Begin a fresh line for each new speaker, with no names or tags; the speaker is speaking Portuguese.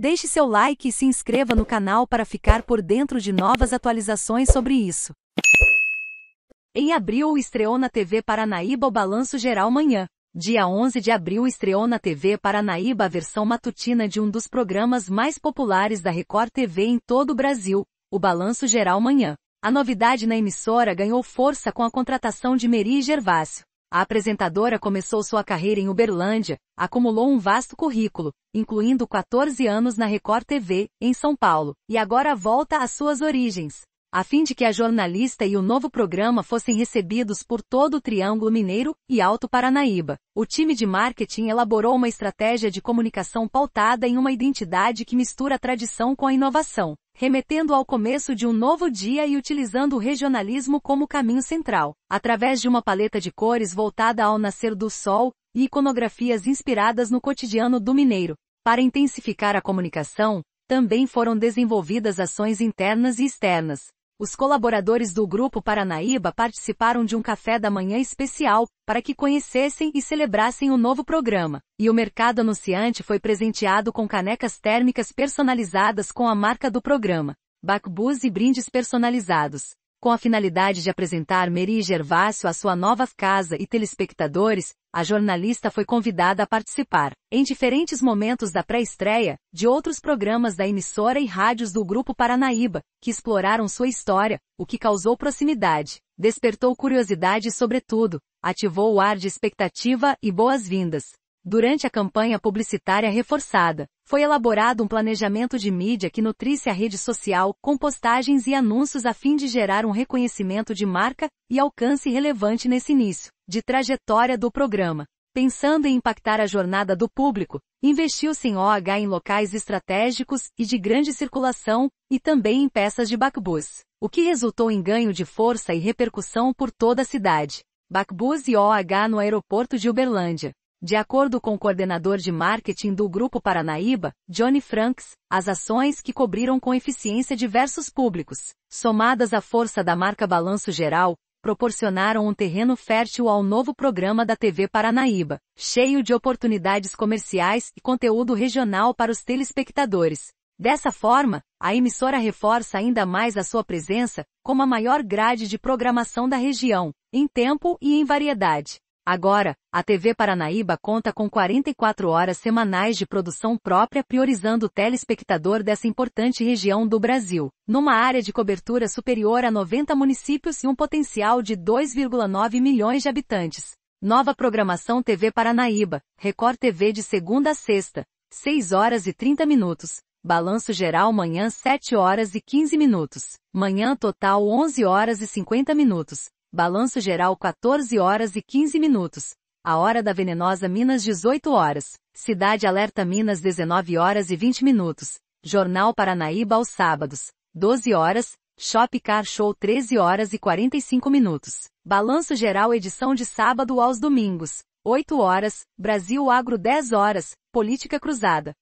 Deixe seu like e se inscreva no canal para ficar por dentro de novas atualizações sobre isso. Em abril estreou na TV Paranaíba o Balanço Geral Manhã. Dia 11 de abril estreou na TV Paranaíba a versão matutina de um dos programas mais populares da Record TV em todo o Brasil, o Balanço Geral Manhã. A novidade na emissora ganhou força com a contratação de Meri Gervásio. A apresentadora começou sua carreira em Uberlândia, acumulou um vasto currículo, incluindo 14 anos na Record TV, em São Paulo, e agora volta às suas origens. A fim de que a jornalista e o novo programa fossem recebidos por todo o Triângulo Mineiro e Alto Paranaíba, o time de marketing elaborou uma estratégia de comunicação pautada em uma identidade que mistura a tradição com a inovação remetendo ao começo de um novo dia e utilizando o regionalismo como caminho central, através de uma paleta de cores voltada ao nascer do sol e iconografias inspiradas no cotidiano do mineiro. Para intensificar a comunicação, também foram desenvolvidas ações internas e externas, os colaboradores do Grupo Paranaíba participaram de um café da manhã especial, para que conhecessem e celebrassem o novo programa, e o mercado anunciante foi presenteado com canecas térmicas personalizadas com a marca do programa, Bacbus e brindes personalizados com a finalidade de apresentar Mary Gervásio à sua nova casa e telespectadores, a jornalista foi convidada a participar, em diferentes momentos da pré-estreia, de outros programas da emissora e rádios do Grupo Paranaíba, que exploraram sua história, o que causou proximidade, despertou curiosidade e, sobretudo, ativou o ar de expectativa e boas-vindas. Durante a campanha publicitária reforçada, foi elaborado um planejamento de mídia que nutrisse a rede social, com postagens e anúncios a fim de gerar um reconhecimento de marca e alcance relevante nesse início de trajetória do programa. Pensando em impactar a jornada do público, investiu-se em OH em locais estratégicos e de grande circulação, e também em peças de backbus, o que resultou em ganho de força e repercussão por toda a cidade. Backbus e OH no aeroporto de Uberlândia, de acordo com o coordenador de marketing do Grupo Paranaíba, Johnny Franks, as ações que cobriram com eficiência diversos públicos, somadas à força da marca Balanço Geral, proporcionaram um terreno fértil ao novo programa da TV Paranaíba, cheio de oportunidades comerciais e conteúdo regional para os telespectadores. Dessa forma, a emissora reforça ainda mais a sua presença, como a maior grade de programação da região, em tempo e em variedade. Agora, a TV Paranaíba conta com 44 horas semanais de produção própria priorizando o telespectador dessa importante região do Brasil, numa área de cobertura superior a 90 municípios e um potencial de 2,9 milhões de habitantes. Nova programação TV Paranaíba, Record TV de segunda a sexta, 6 horas e 30 minutos. Balanço geral manhã 7 horas e 15 minutos. Manhã total 11 horas e 50 minutos. Balanço geral 14 horas e 15 minutos. A hora da venenosa Minas 18 horas. Cidade Alerta Minas 19 horas e 20 minutos. Jornal Paranaíba aos sábados, 12 horas. Shop Car Show 13 horas e 45 minutos. Balanço geral edição de sábado aos domingos, 8 horas. Brasil Agro 10 horas. Política Cruzada.